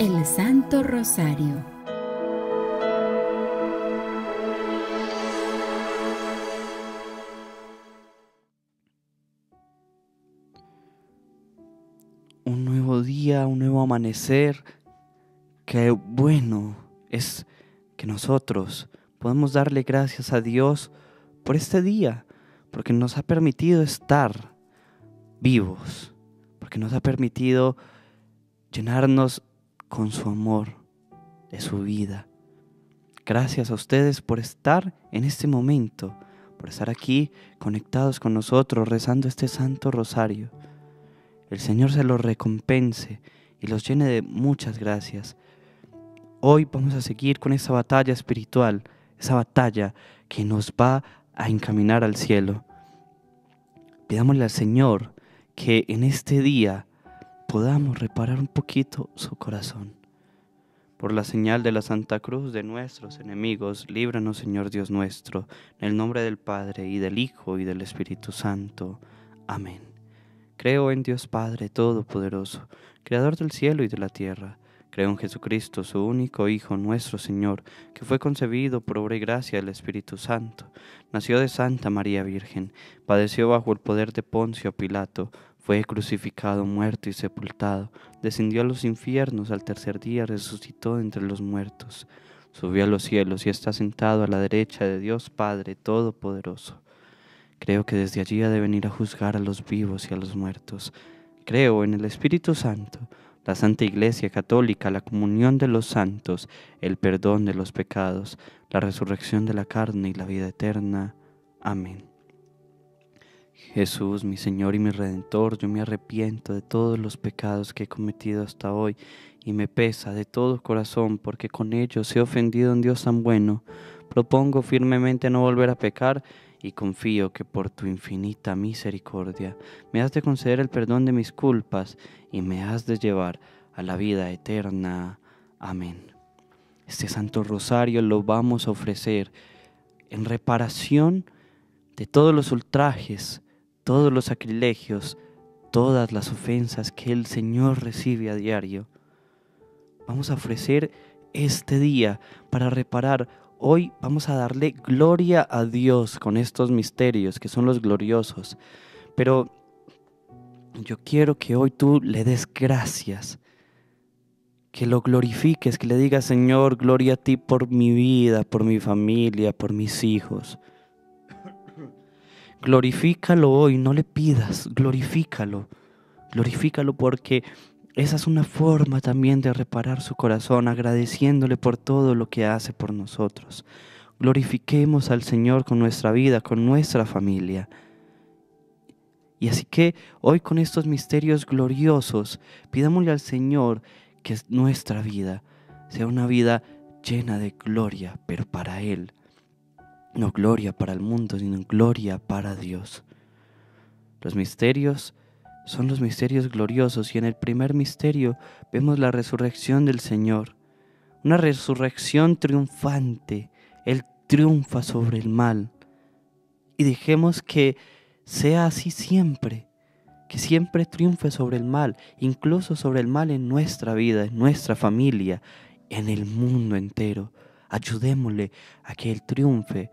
El Santo Rosario. Un nuevo día, un nuevo amanecer. Qué bueno es que nosotros podemos darle gracias a Dios por este día, porque nos ha permitido estar vivos, porque nos ha permitido llenarnos con su amor de su vida. Gracias a ustedes por estar en este momento, por estar aquí conectados con nosotros rezando este santo rosario. El Señor se los recompense y los llene de muchas gracias. Hoy vamos a seguir con esa batalla espiritual, esa batalla que nos va a encaminar al cielo. Pidámosle al Señor que en este día podamos reparar un poquito su corazón. Por la señal de la Santa Cruz de nuestros enemigos, líbranos Señor Dios nuestro, en el nombre del Padre y del Hijo y del Espíritu Santo. Amén. Creo en Dios Padre Todopoderoso, Creador del cielo y de la tierra. Creo en Jesucristo, su único Hijo, nuestro Señor, que fue concebido por obra y gracia del Espíritu Santo. Nació de Santa María Virgen, padeció bajo el poder de Poncio Pilato fue crucificado, muerto y sepultado, descendió a los infiernos, al tercer día resucitó entre los muertos, subió a los cielos y está sentado a la derecha de Dios Padre Todopoderoso. Creo que desde allí ha de venir a juzgar a los vivos y a los muertos. Creo en el Espíritu Santo, la Santa Iglesia Católica, la comunión de los santos, el perdón de los pecados, la resurrección de la carne y la vida eterna. Amén. Jesús, mi Señor y mi Redentor, yo me arrepiento de todos los pecados que he cometido hasta hoy y me pesa de todo corazón porque con ellos he ofendido a un Dios tan bueno. Propongo firmemente no volver a pecar y confío que por tu infinita misericordia me has de conceder el perdón de mis culpas y me has de llevar a la vida eterna. Amén. Este Santo Rosario lo vamos a ofrecer en reparación de todos los ultrajes todos los sacrilegios, todas las ofensas que el Señor recibe a diario. Vamos a ofrecer este día para reparar. Hoy vamos a darle gloria a Dios con estos misterios que son los gloriosos. Pero yo quiero que hoy tú le des gracias, que lo glorifiques, que le digas, Señor, gloria a ti por mi vida, por mi familia, por mis hijos. Glorifícalo hoy, no le pidas, glorifícalo. Glorifícalo porque esa es una forma también de reparar su corazón, agradeciéndole por todo lo que hace por nosotros. Glorifiquemos al Señor con nuestra vida, con nuestra familia. Y así que hoy con estos misterios gloriosos, pidámosle al Señor que nuestra vida sea una vida llena de gloria, pero para Él, no gloria para el mundo, sino gloria para Dios. Los misterios son los misterios gloriosos y en el primer misterio vemos la resurrección del Señor, una resurrección triunfante. Él triunfa sobre el mal. Y dejemos que sea así siempre, que siempre triunfe sobre el mal, incluso sobre el mal en nuestra vida, en nuestra familia, en el mundo entero. Ayudémosle a que Él triunfe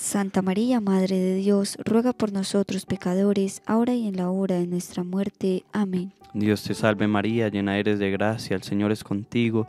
Santa María, Madre de Dios, ruega por nosotros pecadores, ahora y en la hora de nuestra muerte. Amén. Dios te salve María, llena eres de gracia, el Señor es contigo,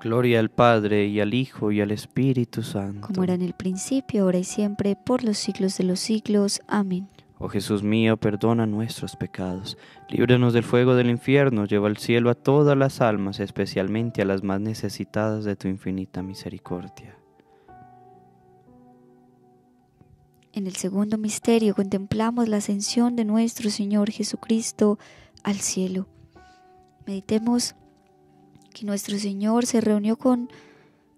Gloria al Padre y al Hijo y al Espíritu Santo. Como era en el principio, ahora y siempre, por los siglos de los siglos. Amén. Oh Jesús mío, perdona nuestros pecados, líbranos del fuego del infierno, lleva al cielo a todas las almas, especialmente a las más necesitadas de tu infinita misericordia. En el segundo misterio contemplamos la ascensión de nuestro Señor Jesucristo al cielo. Meditemos nuestro Señor se reunió con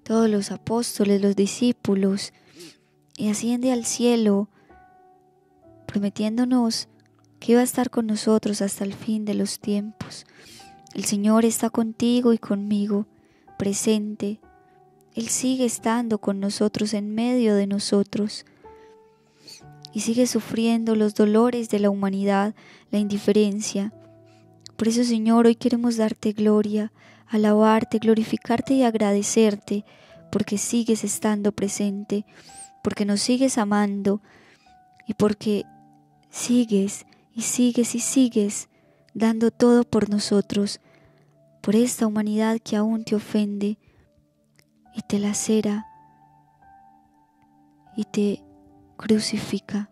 todos los apóstoles, los discípulos, y asciende al cielo, prometiéndonos que iba a estar con nosotros hasta el fin de los tiempos. El Señor está contigo y conmigo, presente. Él sigue estando con nosotros en medio de nosotros y sigue sufriendo los dolores de la humanidad, la indiferencia. Por eso, Señor, hoy queremos darte gloria, alabarte, glorificarte y agradecerte, porque sigues estando presente, porque nos sigues amando y porque sigues y sigues y sigues dando todo por nosotros, por esta humanidad que aún te ofende y te lacera y te crucifica.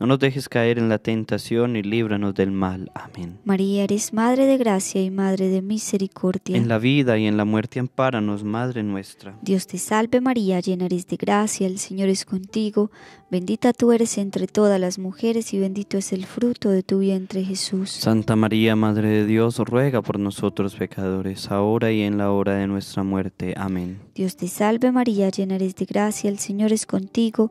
no nos dejes caer en la tentación y líbranos del mal. Amén. María, eres Madre de Gracia y Madre de Misericordia. En la vida y en la muerte ampáranos, Madre nuestra. Dios te salve María, llena eres de gracia, el Señor es contigo. Bendita tú eres entre todas las mujeres y bendito es el fruto de tu vientre Jesús. Santa María, Madre de Dios, ruega por nosotros pecadores, ahora y en la hora de nuestra muerte. Amén. Dios te salve María, llena eres de gracia, el Señor es contigo.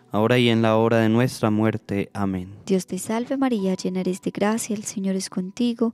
ahora y en la hora de nuestra muerte. Amén. Dios te salve María, llena eres de gracia, el Señor es contigo,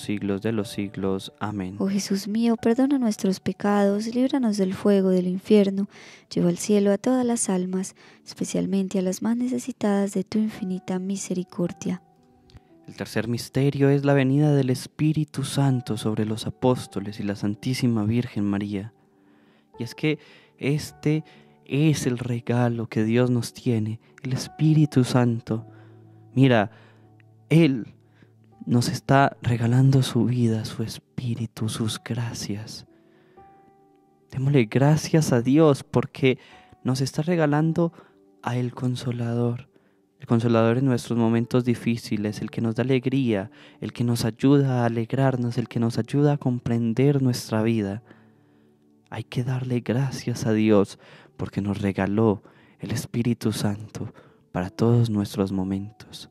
siglos de los siglos. Amén. Oh Jesús mío, perdona nuestros pecados, líbranos del fuego del infierno, lleva al cielo a todas las almas, especialmente a las más necesitadas de tu infinita misericordia. El tercer misterio es la venida del Espíritu Santo sobre los apóstoles y la Santísima Virgen María. Y es que este es el regalo que Dios nos tiene, el Espíritu Santo. Mira, Él nos está regalando su vida, su espíritu, sus gracias. Démosle gracias a Dios porque nos está regalando a el consolador. El consolador en nuestros momentos difíciles, el que nos da alegría, el que nos ayuda a alegrarnos, el que nos ayuda a comprender nuestra vida. Hay que darle gracias a Dios porque nos regaló el Espíritu Santo para todos nuestros momentos.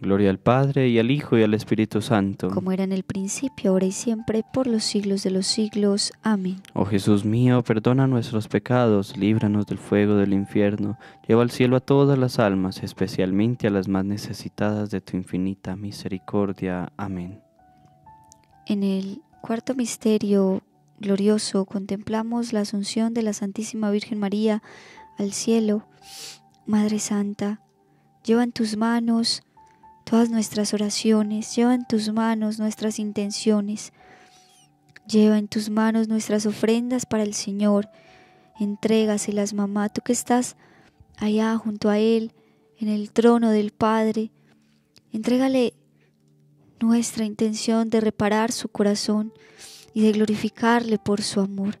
Gloria al Padre y al Hijo y al Espíritu Santo. Como era en el principio, ahora y siempre, por los siglos de los siglos. Amén. Oh Jesús mío, perdona nuestros pecados, líbranos del fuego del infierno, lleva al cielo a todas las almas, especialmente a las más necesitadas de tu infinita misericordia. Amén. En el cuarto misterio glorioso contemplamos la asunción de la Santísima Virgen María al cielo. Madre Santa, lleva en tus manos todas nuestras oraciones, lleva en tus manos nuestras intenciones, lleva en tus manos nuestras ofrendas para el Señor, entrégaselas, mamá, tú que estás allá junto a Él, en el trono del Padre, entrégale nuestra intención de reparar su corazón y de glorificarle por su amor.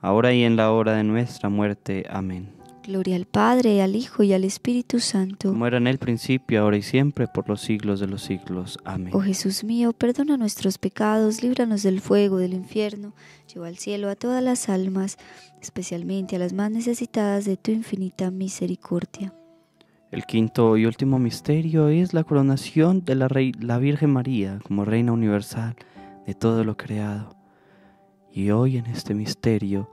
ahora y en la hora de nuestra muerte. Amén. Gloria al Padre, al Hijo y al Espíritu Santo. Como era en el principio, ahora y siempre, por los siglos de los siglos. Amén. Oh Jesús mío, perdona nuestros pecados, líbranos del fuego del infierno, lleva al cielo a todas las almas, especialmente a las más necesitadas de tu infinita misericordia. El quinto y último misterio es la coronación de la, Rey, la Virgen María como Reina Universal de todo lo creado. Y hoy en este misterio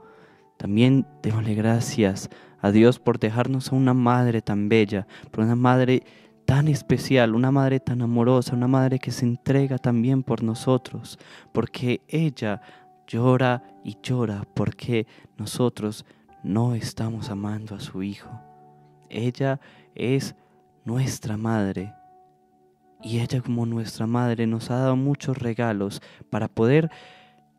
también démosle gracias a Dios por dejarnos a una madre tan bella, por una madre tan especial, una madre tan amorosa, una madre que se entrega también por nosotros, porque ella llora y llora porque nosotros no estamos amando a su hijo. Ella es nuestra madre y ella como nuestra madre nos ha dado muchos regalos para poder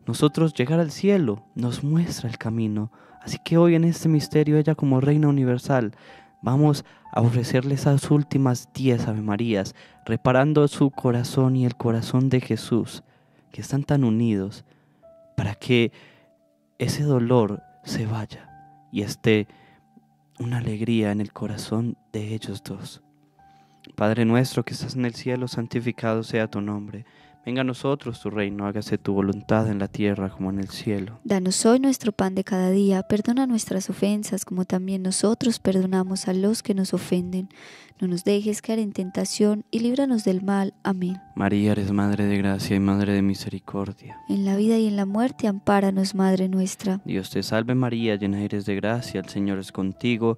nosotros llegar al cielo, nos muestra el camino. Así que hoy en este misterio, ella como Reina Universal, vamos a ofrecerle esas últimas diez Ave Marías, reparando su corazón y el corazón de Jesús, que están tan unidos, para que ese dolor se vaya y esté una alegría en el corazón de ellos dos. Padre nuestro que estás en el cielo, santificado sea tu nombre. Venga a nosotros tu reino, hágase tu voluntad en la tierra como en el cielo. Danos hoy nuestro pan de cada día, perdona nuestras ofensas como también nosotros perdonamos a los que nos ofenden. No nos dejes caer en tentación y líbranos del mal. Amén. María, eres Madre de Gracia y Madre de Misericordia. En la vida y en la muerte, ampáranos, Madre nuestra. Dios te salve María, llena eres de gracia, el Señor es contigo.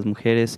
las mujeres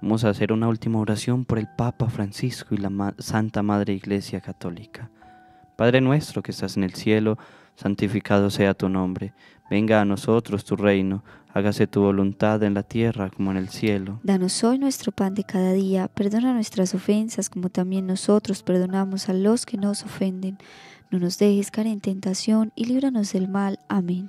Vamos a hacer una última oración por el Papa Francisco y la Santa Madre Iglesia Católica. Padre nuestro que estás en el cielo, santificado sea tu nombre. Venga a nosotros tu reino, hágase tu voluntad en la tierra como en el cielo. Danos hoy nuestro pan de cada día, perdona nuestras ofensas como también nosotros perdonamos a los que nos ofenden. No nos dejes caer en tentación y líbranos del mal. Amén.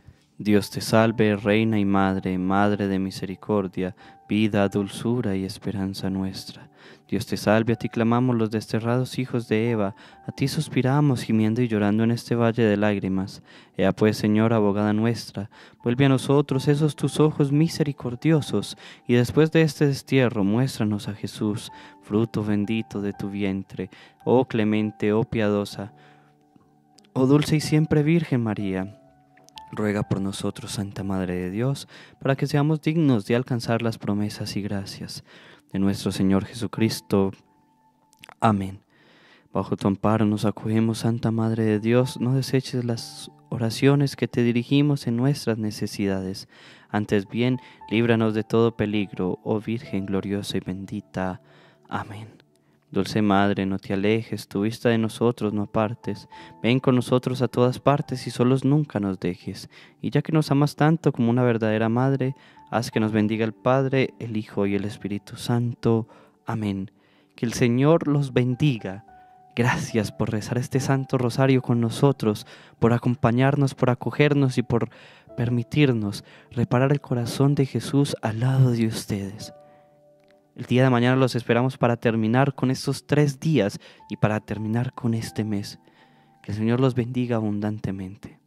Dios te salve, Reina y Madre, Madre de misericordia, vida, dulzura y esperanza nuestra. Dios te salve, a ti clamamos los desterrados hijos de Eva, a ti suspiramos gimiendo y llorando en este valle de lágrimas. Ea pues, Señora abogada nuestra, vuelve a nosotros esos tus ojos misericordiosos, y después de este destierro muéstranos a Jesús, fruto bendito de tu vientre. Oh clemente, oh piadosa, oh dulce y siempre Virgen María Ruega por nosotros, Santa Madre de Dios, para que seamos dignos de alcanzar las promesas y gracias de nuestro Señor Jesucristo. Amén. Bajo tu amparo nos acogemos, Santa Madre de Dios, no deseches las oraciones que te dirigimos en nuestras necesidades. Antes bien, líbranos de todo peligro, oh Virgen gloriosa y bendita. Amén. Dulce Madre, no te alejes, tu vista de nosotros no apartes, ven con nosotros a todas partes y solos nunca nos dejes. Y ya que nos amas tanto como una verdadera Madre, haz que nos bendiga el Padre, el Hijo y el Espíritu Santo. Amén. Que el Señor los bendiga. Gracias por rezar este Santo Rosario con nosotros, por acompañarnos, por acogernos y por permitirnos reparar el corazón de Jesús al lado de ustedes. El día de mañana los esperamos para terminar con estos tres días y para terminar con este mes. Que el Señor los bendiga abundantemente.